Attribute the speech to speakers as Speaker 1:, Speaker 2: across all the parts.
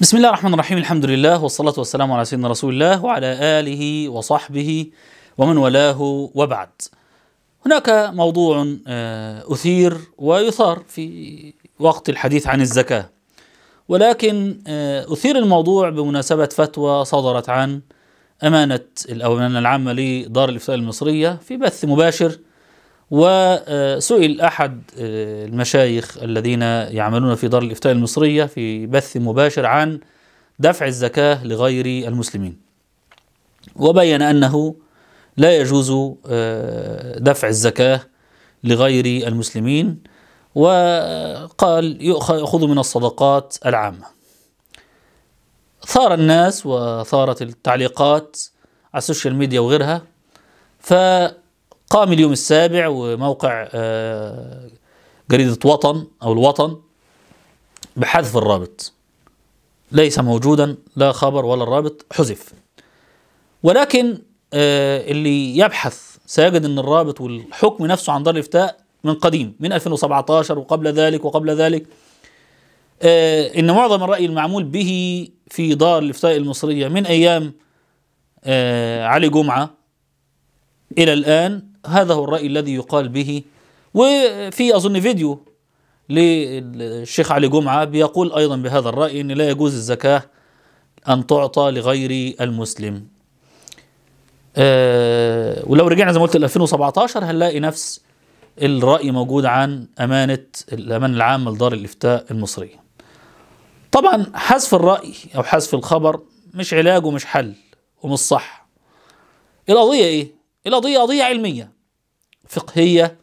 Speaker 1: بسم الله الرحمن الرحيم الحمد لله والصلاة والسلام على سيدنا رسول الله وعلى آله وصحبه ومن ولاه وبعد هناك موضوع أثير ويثار في وقت الحديث عن الزكاة ولكن أثير الموضوع بمناسبة فتوى صدرت عن أمانة الأمانة العامة لدار الإفتاء المصرية في بث مباشر وسئل أحد آه، المشايخ الذين يعملون في دار الإفتاء المصرية في بث مباشر عن دفع الزكاة لغير المسلمين وبين أنه لا يجوز آه، دفع الزكاة لغير المسلمين وقال يأخذ من الصدقات العامة ثار الناس وثارت التعليقات على السوشيال ميديا وغيرها ف قام اليوم السابع وموقع جريدة آه، وطن أو الوطن بحذف الرابط ليس موجودا لا خبر ولا الرابط حذف ولكن آه، اللي يبحث سيجد ان الرابط والحكم نفسه عن دار الافتاء من قديم من 2017 وقبل ذلك وقبل ذلك آه، ان معظم الراي المعمول به في دار الافتاء المصريه من ايام علي جمعه الى الان هذا هو الرأي الذي يقال به وفي أظن فيديو للشيخ علي جمعة بيقول أيضا بهذا الرأي أن لا يجوز الزكاة أن تعطى لغير المسلم أه ولو رجعنا زي ما قلت ل 2017 هنلاقي نفس الرأي موجود عن أمانة الأمانة العامة لدار الإفتاء المصرية طبعا حذف الرأي أو حذف الخبر مش علاج ومش حل ومش صح القضية إيه؟ القضية قضية علمية فقهية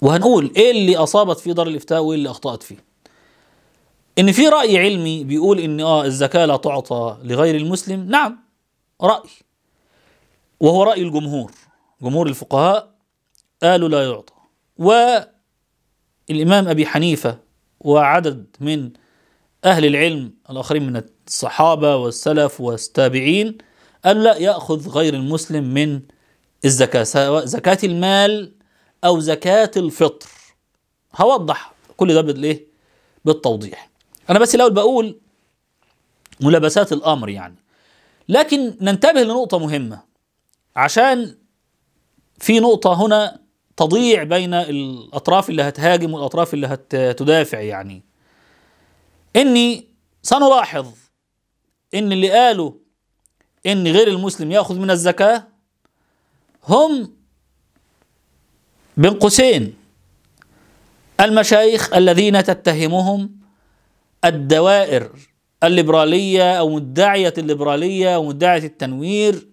Speaker 1: وهنقول ايه اللي اصابت في دار الافتاء وايه اللي اخطأت فيه ان في رأي علمي بيقول ان اه الزكاة لا تعطى لغير المسلم نعم رأي وهو رأي الجمهور جمهور الفقهاء قالوا لا يعطى والإمام أبي حنيفة وعدد من أهل العلم الآخرين من الصحابة والسلف والتابعين ألا يأخذ غير المسلم من الزكاة سواء زكاة المال أو زكاة الفطر هوضح كل ده بالإيه؟ بالتوضيح أنا بس الأول بقول ملابسات الأمر يعني لكن ننتبه لنقطة مهمة عشان في نقطة هنا تضيع بين الأطراف اللي هتهاجم والأطراف اللي هتدافع يعني إني سنلاحظ إن اللي قاله ان غير المسلم ياخذ من الزكاه هم بين قوسين المشايخ الذين تتهمهم الدوائر الليبراليه او مدعيه الليبراليه ومدعيه التنوير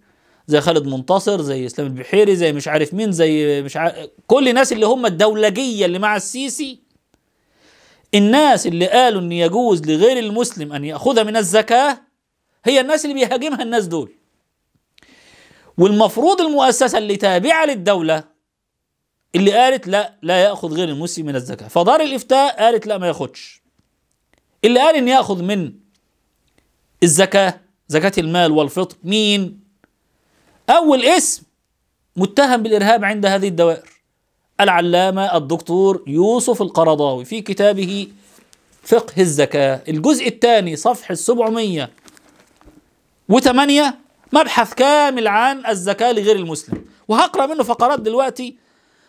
Speaker 1: زي خالد منتصر زي اسلام البحيري زي مش عارف مين زي مش عارف كل الناس اللي هم الدولجيه اللي مع السيسي الناس اللي قالوا ان يجوز لغير المسلم ان ياخذ من الزكاه هي الناس اللي بيهاجمها الناس دول والمفروض المؤسسة اللي تابعة للدولة اللي قالت لا لا يأخذ غير المسلم من الزكاة فدار الإفتاء قالت لا ما ياخدش اللي قال إن يأخذ من الزكاة زكاة المال والفطر مين أول اسم متهم بالإرهاب عند هذه الدوائر العلامة الدكتور يوسف القرضاوي في كتابه فقه الزكاة الجزء الثاني صفحة 700 وثمانية مبحث كامل عن الزكاة لغير المسلم وهقرأ منه فقرات دلوقتي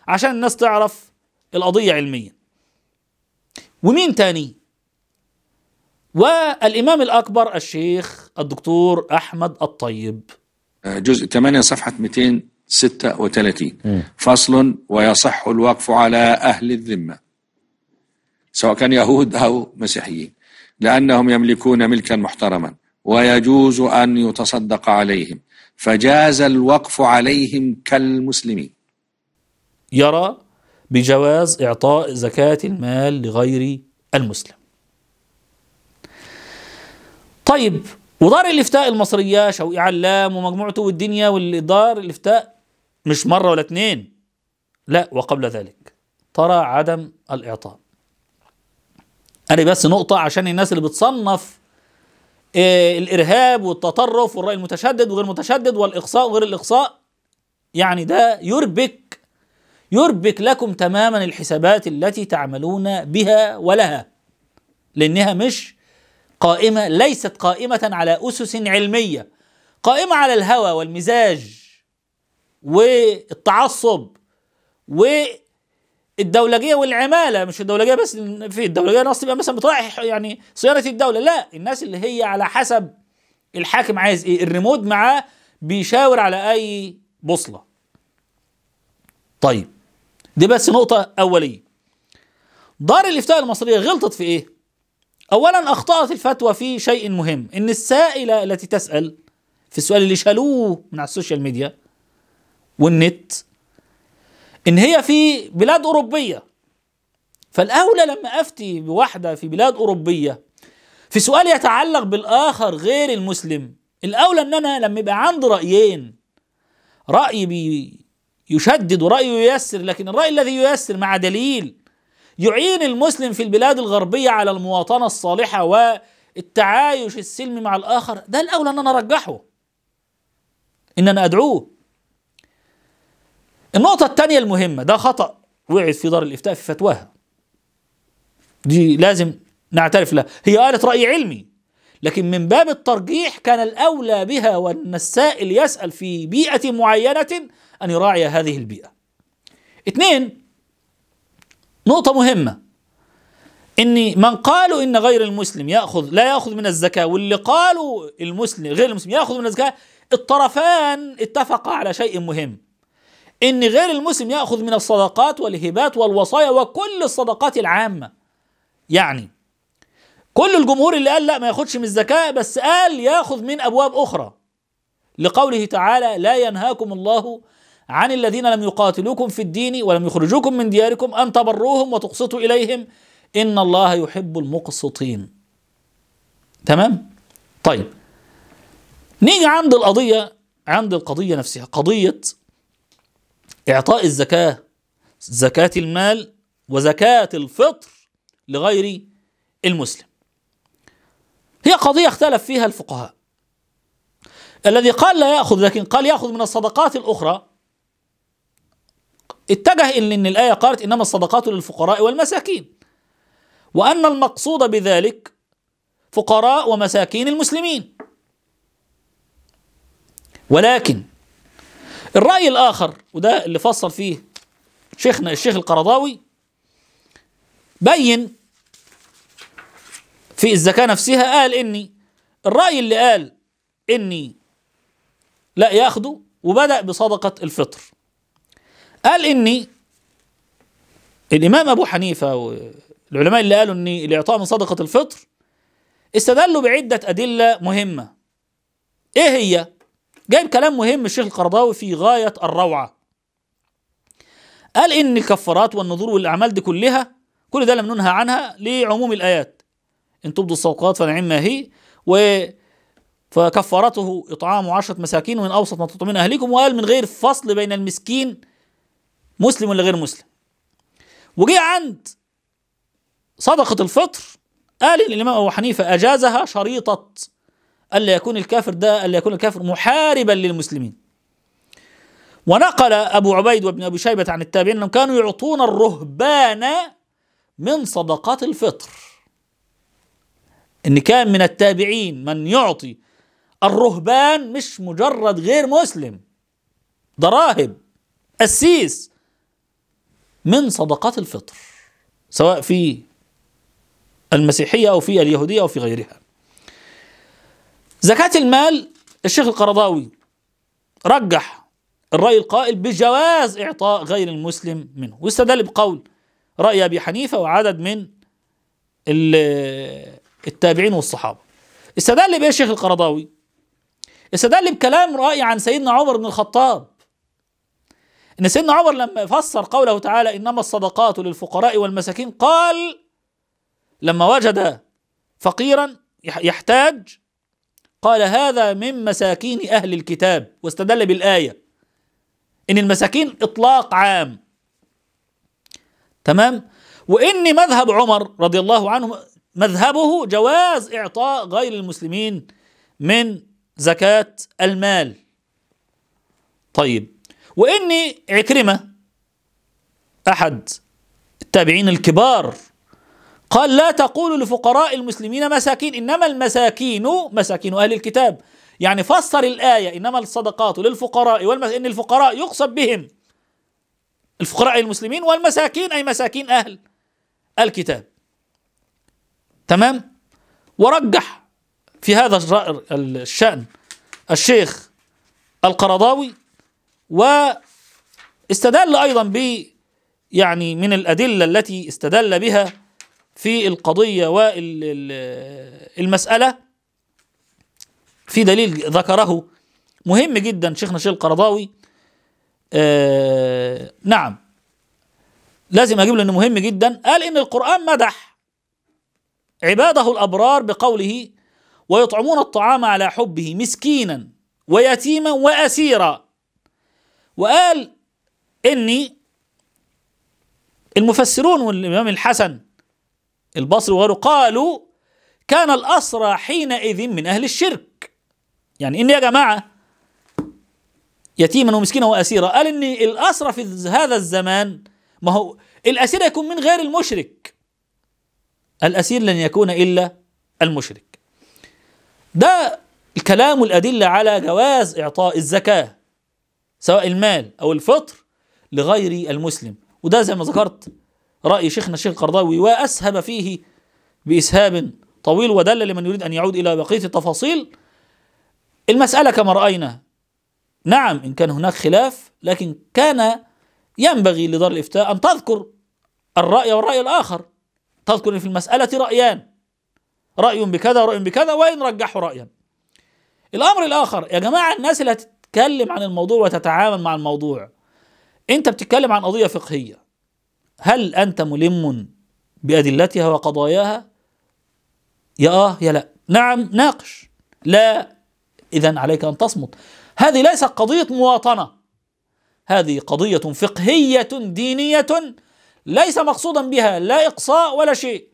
Speaker 1: عشان الناس تعرف القضية علميا ومين تاني والإمام الأكبر الشيخ الدكتور أحمد الطيب آه، جزء 8 صفحة 236 فصل ويصح الوقف على أهل الذمة سواء كان يهود أو مسيحيين لأنهم يملكون ملكا محترما ويجوز ان يتصدق عليهم فجاز الوقف عليهم كالمسلمين يرى بجواز اعطاء زكاه المال لغير المسلم طيب ودار الافتاء المصريه شوقي علام ومجموعته والدنيا والدار الافتاء مش مره ولا اتنين لا وقبل ذلك ترى عدم الاعطاء انا بس نقطه عشان الناس اللي بتصنف إيه، الارهاب والتطرف والراي المتشدد وغير المتشدد والاقصاء وغير الاقصاء يعني ده يربك يربك لكم تماما الحسابات التي تعملون بها ولها لانها مش قائمه ليست قائمه على اسس علميه قائمه على الهوى والمزاج والتعصب و الدولجيه والعماله مش الدولجيه بس في الدولجيه ناس تبقى مثلا بتراعي يعني صيانه الدوله لا الناس اللي هي على حسب الحاكم عايز ايه الريموت معاه بيشاور على اي بوصله طيب دي بس نقطه اوليه دار الافتاء المصريه غلطت في ايه اولا اخطات الفتوى في شيء مهم ان السائله التي تسال في السؤال اللي شالوه من على السوشيال ميديا والنت ان هي في بلاد اوروبيه فالاولى لما افتي بواحده في بلاد اوروبيه في سؤال يتعلق بالاخر غير المسلم الاولى ان انا لما يبقى عندي رايين راي بي يشدد وراي ييسر لكن الراي الذي ييسر مع دليل يعين المسلم في البلاد الغربيه على المواطنه الصالحه والتعايش السلمي مع الاخر ده الاولى ان انا ارجحه ان انا ادعوه النقطة الثانية المهمة ده خطأ وقعت في دار الإفتاء في فتواها دي لازم نعترف لها هي قالت رأي علمي لكن من باب الترجيح كان الأولى بها وأن السائل يسأل في بيئة معينة أن يراعي هذه البيئة اثنين نقطة مهمة ان من قالوا ان غير المسلم ياخذ لا ياخذ من الزكاه واللي قالوا المسلم غير المسلم ياخذ من الزكاه الطرفان اتفقا على شيء مهم ان غير المسلم ياخذ من الصدقات والهبات والوصايا وكل الصدقات العامه يعني كل الجمهور اللي قال لا ما ياخدش من الزكاه بس قال ياخذ من ابواب اخرى لقوله تعالى لا ينهاكم الله عن الذين لم يقاتلوكم في الدين ولم يخرجوكم من دياركم ان تبروهم وتقسطوا اليهم ان الله يحب المقسطين تمام طيب نيجي عند القضيه عند القضيه نفسها قضيه إعطاء الزكاة زكاة المال وزكاة الفطر لغير المسلم هي قضية اختلف فيها الفقهاء الذي قال لا يأخذ لكن قال يأخذ من الصدقات الأخرى اتجه أن الآية قالت إنما الصدقات للفقراء والمساكين وأن المقصود بذلك فقراء ومساكين المسلمين ولكن الرأي الآخر وده اللي فصل فيه شيخنا الشيخ القرضاوي بين في الزكاة نفسها قال إني الرأي اللي قال إني لا ياخده وبدأ بصدقة الفطر قال إني الإمام أبو حنيفة والعلماء اللي قالوا إن الإعطاء من صدقة الفطر استدلوا بعدة أدلة مهمة إيه هي؟ جايب كلام مهم الشيخ القرضاوي في غاية الروعة قال إن الكفارات والنذور والأعمال دي كلها كل ده لم ننهى عنها لعموم الآيات إن تبدو الصدقات فنعم ما هي و فكفارته إطعام عشرة مساكين من أوسط ما تطعمون أهليكم وقال من غير فصل بين المسكين مسلم ولا غير مسلم وجي عند صدقة الفطر قال الإمام أبو حنيفة أجازها شريطة ألا يكون الكافر ده ألا يكون الكافر محاربا للمسلمين ونقل أبو عبيد وابن أبي شيبة عن التابعين أنهم كانوا يعطون الرهبان من صدقات الفطر إن كان من التابعين من يعطي الرهبان مش مجرد غير مسلم ده راهب قسيس من صدقات الفطر سواء في المسيحية أو في اليهودية أو في غيرها زكاة المال الشيخ القرضاوي رجح الرأي القائل بجواز إعطاء غير المسلم منه واستدل بقول رأي أبي حنيفة وعدد من التابعين والصحابة استدل بإيه الشيخ القرضاوي استدل بكلام رأي عن سيدنا عمر بن الخطاب إن سيدنا عمر لما فسر قوله تعالى إنما الصدقات للفقراء والمساكين قال لما وجد فقيرا يحتاج قال هذا من مساكين أهل الكتاب واستدل بالآية إن المساكين إطلاق عام تمام وإن مذهب عمر رضي الله عنه مذهبه جواز إعطاء غير المسلمين من زكاة المال طيب وإن عكرمة أحد التابعين الكبار قال لا تقولوا لفقراء المسلمين مساكين انما المساكين مساكين اهل الكتاب يعني فسر الايه انما الصدقات للفقراء والمس... ان الفقراء يقصد بهم الفقراء المسلمين والمساكين اي مساكين اهل الكتاب تمام ورجح في هذا الشان الشيخ القرضاوي واستدل ايضا ب يعني من الادله التي استدل بها في القضية والمسألة في دليل ذكره مهم جدا شيخنا شيخ القرضاوي آه نعم لازم أجيب لأنه مهم جدا قال إن القرآن مدح عباده الأبرار بقوله ويطعمون الطعام على حبه مسكينا ويتيما وأسيرا وقال إني المفسرون والإمام الحسن البصري وغيره قالوا كان الأسرى حينئذ من أهل الشرك يعني إن يا جماعة يتيما ومسكينا وأسيرا قال إن الأسرى في هذا الزمان ما هو الأسير يكون من غير المشرك الأسير لن يكون إلا المشرك ده الكلام والأدلة على جواز إعطاء الزكاة سواء المال أو الفطر لغير المسلم وده زي ما ذكرت رأي شيخنا الشيخ القرضاوي وأسهم فيه بإسهاب طويل ودل لمن يريد أن يعود إلى بقية التفاصيل المسألة كما رأينا نعم إن كان هناك خلاف لكن كان ينبغي لدار الإفتاء أن تذكر الرأي والرأي الآخر تذكر في المسألة رأيان رأي بكذا ورأي بكذا وإن رجحوا رأيا الأمر الآخر يا جماعة الناس اللي هتتكلم عن الموضوع وتتعامل مع الموضوع أنت بتتكلم عن قضية فقهية هل أنت ملم بأدلتها وقضاياها يا آه يا لا نعم ناقش لا إذا عليك أن تصمت هذه ليست قضية مواطنة هذه قضية فقهية دينية ليس مقصودا بها لا إقصاء ولا شيء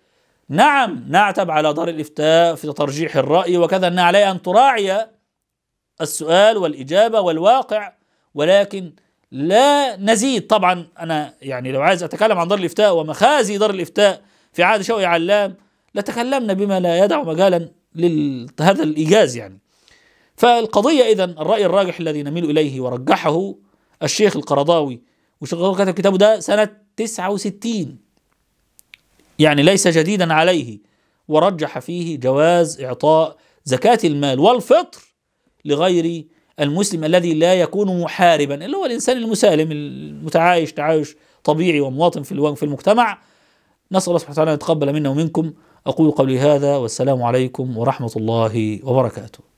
Speaker 1: نعم نعتب على دار الإفتاء في ترجيح الرأي وكذا أن عليها أن تراعي السؤال والإجابة والواقع ولكن لا نزيد طبعا انا يعني لو عايز اتكلم عن دار الافتاء ومخازي دار الافتاء في عهد شوقي علام لتكلمنا بما لا يدع مجالا لهذا الايجاز يعني فالقضيه اذا الراي الراجح الذي نميل اليه ورجحه الشيخ القرضاوي وشيخ كتب كتابه ده سنه 69 يعني ليس جديدا عليه ورجح فيه جواز اعطاء زكاه المال والفطر لغير المسلم الذي لا يكون محاربا اللي هو الانسان المسالم المتعايش تعايش طبيعي ومواطن في في المجتمع نسال الله سبحانه وتعالى ان يتقبل منا ومنكم اقول قولي هذا والسلام عليكم ورحمه الله وبركاته